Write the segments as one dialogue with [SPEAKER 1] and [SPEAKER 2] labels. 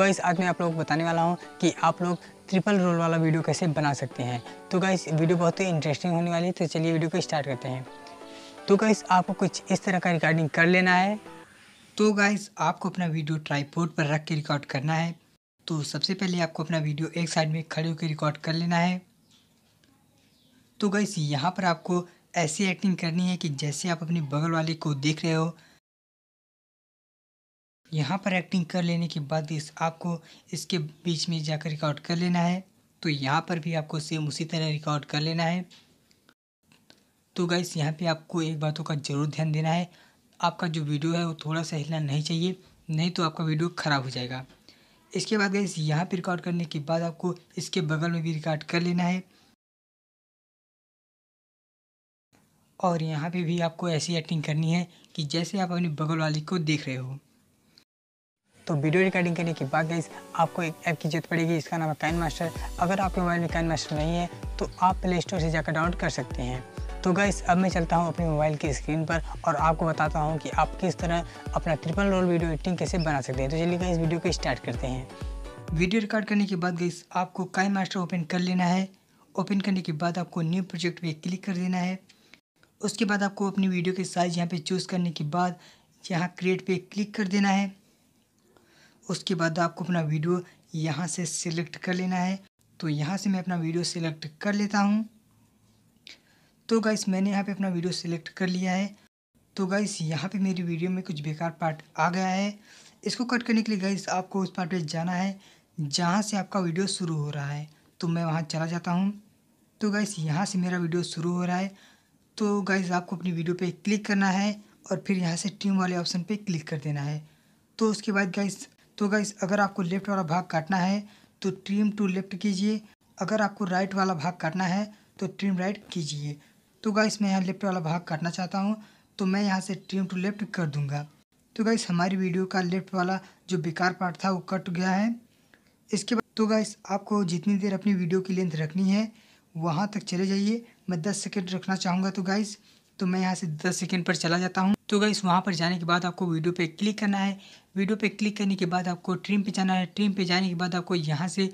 [SPEAKER 1] guys आज मैं आप लोग को बताने वाला हूँ कि आप लोग ट्रिपल रोल वाला वीडियो कैसे बना सकते हैं तो गाइस वीडियो बहुत ही इंटरेस्टिंग होने वाली है तो चलिए वीडियो को स्टार्ट करते हैं तो गाइस आपको कुछ इस तरह का रिकॉर्डिंग कर लेना है तो गाइस आपको अपना वीडियो ट्राईपोर्ट पर रख के रिकॉर्ड करना है तो सबसे पहले आपको अपना वीडियो एक साइड में खड़े होकर रिकॉर्ड कर लेना है तो गाइस यहाँ पर आपको ऐसी एक्टिंग करनी है कि जैसे आप अपने बगल वाले को देख रहे हो यहाँ पर एक्टिंग कर लेने के बाद इस आपको इसके बीच में जाकर रिकॉर्ड कर लेना है तो यहाँ पर भी आपको सेम उसी तरह रिकॉर्ड कर लेना है तो गाइस यहाँ पे आपको एक बातों का ज़रूर ध्यान देना है आपका जो वीडियो है वो थोड़ा सा हिलना नहीं चाहिए नहीं तो आपका वीडियो ख़राब हो जाएगा इसके बाद गाइस यहाँ पर रिकॉर्ड करने के बाद आपको इसके बगल में भी रिकॉर्ड कर लेना है और यहाँ पे भी आपको ऐसी एक्टिंग करनी है कि जैसे आप अपने बगल वाले को देख रहे हो तो वीडियो रिकॉर्डिंग करने के बाद गाइज आपको एक ऐप की जरूरत पड़ेगी इसका नाम है कैन मास्टर अगर आपके मोबाइल में कैन मास्टर नहीं है तो आप प्ले स्टोर से जाकर डाउनलोड कर सकते हैं तो गाइस अब मैं चलता हूँ अपने मोबाइल की स्क्रीन पर और आपको बताता हूँ कि आप किस तरह अपना ट्रिपल रोल वीडियो एडिटिंग कैसे बना सकते हैं तो चलिए गाइस वीडियो को स्टार्ट करते हैं वीडियो रिकॉर्ड करने के बाद गाइस आपको काई मास्टर ओपन कर लेना है ओपन करने के बाद आपको न्यू प्रोजेक्ट पे क्लिक कर देना है उसके बाद आपको अपनी वीडियो के साइज़ यहाँ पे चूज़ करने के बाद यहाँ क्रिएट पे क्लिक कर देना है उसके बाद आपको अपना वीडियो यहाँ से सिलेक्ट कर लेना है तो यहाँ से मैं अपना वीडियो सिलेक्ट कर लेता हूँ तो गाइस मैंने यहाँ पे अपना वीडियो सिलेक्ट कर लिया है तो गाइस यहाँ पे मेरी वीडियो में कुछ बेकार पार्ट आ गया है इसको कट करने के लिए गाइस आपको उस पार्ट पे जाना है जहाँ से आपका वीडियो शुरू हो रहा है तो मैं वहाँ चला जाता हूँ तो गाइस यहाँ से मेरा वीडियो शुरू हो रहा है तो गाइस आपको अपनी वीडियो पर क्लिक करना है और फिर यहाँ से ट्रिम वाले ऑप्शन पर क्लिक कर देना है तो उसके बाद गाइस तो गाइस अगर आपको लेफ्ट वाला भाग काटना है तो ट्रिम टू लेफ्ट कीजिए अगर आपको राइट वाला भाग काटना है तो ट्रिम राइट कीजिए तो गाइस मैं यहाँ लेफ्ट वाला भाग काटना चाहता हूँ तो मैं यहाँ से ट्रिम टू लेफ्ट कर दूँगा तो गाइस हमारी वीडियो का लेफ्ट वाला जो बेकार पार्ट था वो कट गया है इसके बाद तो गाइस आपको जितनी देर अपनी वीडियो की लेंथ रखनी है वहाँ तक चले जाइए मैं दस सेकेंड रखना चाहूँगा तो गाइस तो मैं यहाँ से दस सेकेंड पर चला जाता हूँ तो गाइस वहाँ पर जाने के बाद आपको वीडियो पे क्लिक करना है वीडियो पे क्लिक करने के बाद आपको ट्रिम पे जाना है ट्रिम पे जाने के बाद आपको यहाँ से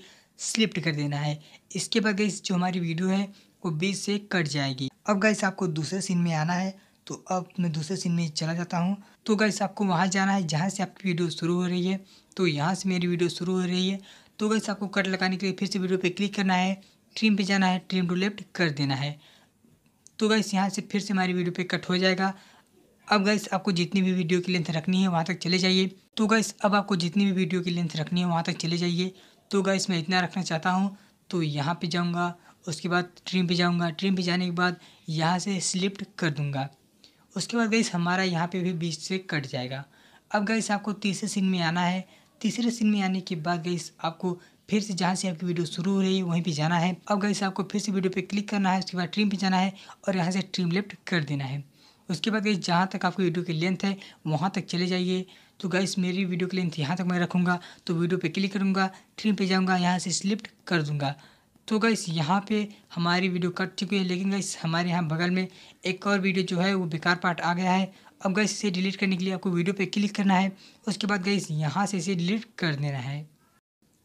[SPEAKER 1] स्लिप्ट कर देना है इसके बाद गाइस जो हमारी वीडियो है वो बीच से कट जाएगी अब गाइस आपको दूसरे सीन में आना है तो अब मैं दूसरे सीन में चला जाता हूँ तो गाइस आपको वहाँ जाना है जहाँ से आपकी वीडियो शुरू हो रही है तो यहाँ से मेरी वीडियो शुरू हो रही है तो गाइस आपको कट लगाने के लिए फिर से वीडियो पर क्लिक करना है ट्रिम पर जाना है ट्रिम टू लेफ्ट कर देना है तो गैस यहाँ से फिर से हमारी वीडियो पे कट हो जाएगा अब गैस आपको जितनी भी वीडियो की लेंथ रखनी है वहाँ तक चले जाइए तो गैस अब आपको जितनी भी वीडियो की लेंथ रखनी है वहाँ तक चले जाइए तो गैस मैं इतना रखना चाहता हूँ तो यहाँ पर जाऊँगा उसके बाद ट्रिम पर जाऊँगा ट्रिम पर जाने के बाद यहाँ से स्लिप्ट कर दूँगा उसके बाद गैस हमारा यहाँ पर भी बीच से कट जाएगा अब गैस आपको तीसरे सीन में आना है तीसरे सीन में आने के बाद गैस आपको फिर से जहाँ से आपकी वीडियो शुरू हो रही है वहीं पर जाना है अब गैस आपको फिर से वीडियो पर क्लिक करना है उसके बाद ट्रिम पर जाना है और यहाँ से ट्रिम लेफ्ट कर देना है उसके बाद गई जहाँ तक आपकी वीडियो की लेंथ है वहाँ तक चले जाइए तो गाइस मेरी वीडियो की लेंथ यहाँ तक मैं रखूँगा तो वीडियो पे क्लिक करूँगा ट्रिम पे जाऊँगा यहाँ से स्लिप्ट कर दूँगा तो गाइस यहाँ पे हमारी वीडियो कट चुकी है लेकिन गाइस हमारे यहाँ बगल में एक और वीडियो जो है वो बेकार पार्ट आ गया है अब गाइस इसे डिलीट करने के लिए आपको वीडियो पे क्लिक करना है उसके बाद गाइस यहाँ से इसे डिलीट कर देना है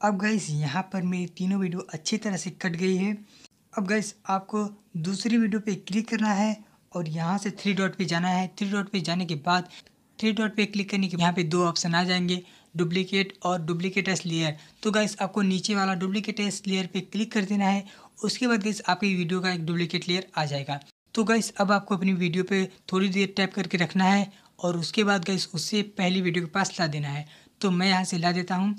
[SPEAKER 1] अब गैस यहाँ पर मेरी तीनों वीडियो अच्छी तरह से कट गई है अब गैस आपको दूसरी वीडियो पे क्लिक करना है और यहाँ से थ्री डॉट पे जाना है थ्री डॉट पे जाने के बाद थ्री डॉट पे क्लिक करने के यहाँ पे दो ऑप्शन आ जाएंगे डुप्लीकेट और डुप्लीकेट एस लेयर तो गाइस आपको नीचे वाला डुप्लीकेट एस लेयर पे क्लिक कर देना है उसके बाद गाइस आपकी वीडियो का एक डुप्लीकेट लेयर आ जाएगा तो गाइस अब आपको अपनी वीडियो पे थोड़ी देर टैप करके रखना है और उसके बाद गाइस उससे पहली वीडियो के पास ला देना है तो मैं यहाँ से ला देता हूँ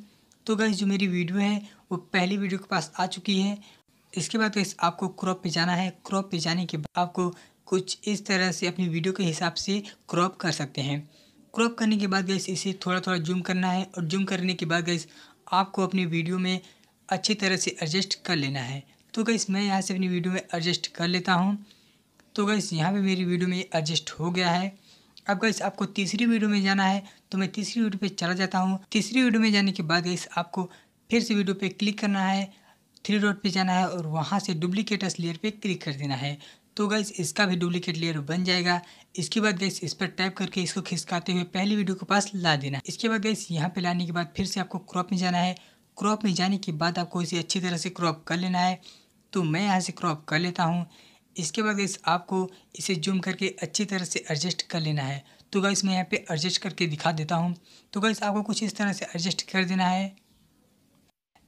[SPEAKER 1] तो गाइज जो मेरी वीडियो है वो पहली वीडियो के पास आ चुकी है इसके बाद गाइज आपको क्रॉप पे जाना है क्रॉप पे जाने के बाद आपको कुछ इस तरह से अपनी वीडियो के हिसाब से क्रॉप कर सकते हैं क्रॉप करने के बाद गैस इसे थोड़ा थोड़ा जूम करना है और जूम करने के बाद गई आपको अपनी वीडियो में अच्छी तरह से एडजस्ट कर लेना है तो गैस मैं यहाँ से अपनी वीडियो में एडजस्ट कर लेता हूँ तो गैस यहाँ पर मेरी वीडियो में एडजस्ट हो गया है अब गई आपको तीसरी वीडियो में जाना है तो मैं तीसरी वीडियो पे चला जाता हूँ तीसरी वीडियो में जाने के बाद गई आपको फिर से वीडियो पे क्लिक करना है थ्री डॉट पे जाना है और वहाँ से डुप्लीकेटस लेयर पे क्लिक कर देना है तो गई इसका भी डुप्लीकेट लेयर बन जाएगा इसके बाद गई इस पर टाइप करके इसको खिसकाते हुए पहली वीडियो के पास ला देना इसके बाद गई यहाँ पे लाने के बाद फिर से आपको क्रॉप में जाना है क्रॉप में जाने के बाद आपको इसे अच्छी तरह से क्रॉप कर लेना है तो मैं यहाँ से क्रॉप कर लेता हूँ इसके बाद इस आपको इसे जूम करके अच्छी तरह से एडजस्ट कर लेना है तो गाइस मैं यहाँ पे एडजस्ट करके दिखा देता हूँ तो गाइस आपको कुछ इस तरह से एडजस्ट कर देना है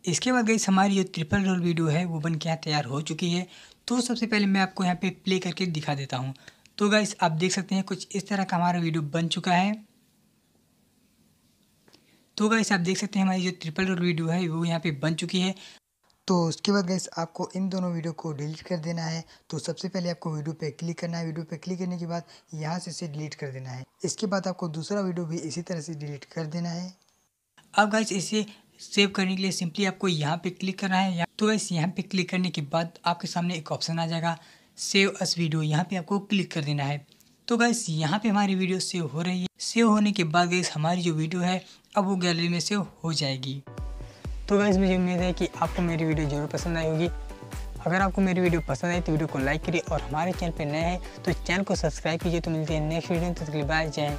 [SPEAKER 1] इसके बाद गई हमारी जो ट्रिपल रोल वीडियो है वो बन के यहाँ तैयार हो चुकी है तो सबसे पहले मैं आपको यहाँ पे प्ले करके दिखा देता हूँ तो गाइस आप देख सकते हैं कुछ इस तरह का हमारा वीडियो बन चुका है तो गाइस आप देख सकते हैं हमारी जो ट्रिपल रोल वीडियो है वो यहाँ पे बन चुकी है तो उसके बाद गैस आपको इन दोनों वीडियो को डिलीट कर देना है तो सबसे पहले आपको वीडियो पे क्लिक करना है वीडियो पे क्लिक करने के बाद यहाँ से इसे डिलीट कर देना है इसके बाद आपको दूसरा वीडियो भी इसी तरह से डिलीट कर देना है अब गैस इसे सेव करने के लिए सिंपली आपको यहाँ पे क्लिक करना है तो गैस यहाँ पे क्लिक करने के बाद आपके सामने एक ऑप्शन आ जाएगा सेव अस वीडियो यहाँ पे आपको क्लिक कर देना है तो गैस यहाँ पे हमारी वीडियो सेव हो रही है सेव होने के बाद गैस हमारी जो वीडियो है अब वो गैलरी में सेव हो जाएगी तो गाइज़ मुझे उम्मीद है कि आपको मेरी वीडियो ज़रूर पसंद आई होगी अगर आपको मेरी वीडियो पसंद आई तो वीडियो को लाइक करिए और हमारे चैनल पर नए हैं तो चैनल को सब्सक्राइब कीजिए तो मिलते हैं नेक्स्ट वीडियो में तो बाय जय